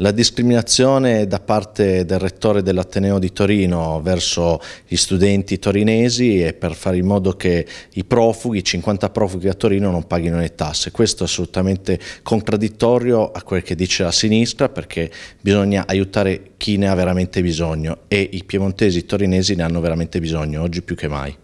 La discriminazione da parte del rettore dell'Ateneo di Torino verso gli studenti torinesi è per fare in modo che i profughi, 50 profughi a Torino, non paghino le tasse. Questo è assolutamente contraddittorio a quel che dice la sinistra perché bisogna aiutare chi ne ha veramente bisogno e i piemontesi i torinesi ne hanno veramente bisogno, oggi più che mai.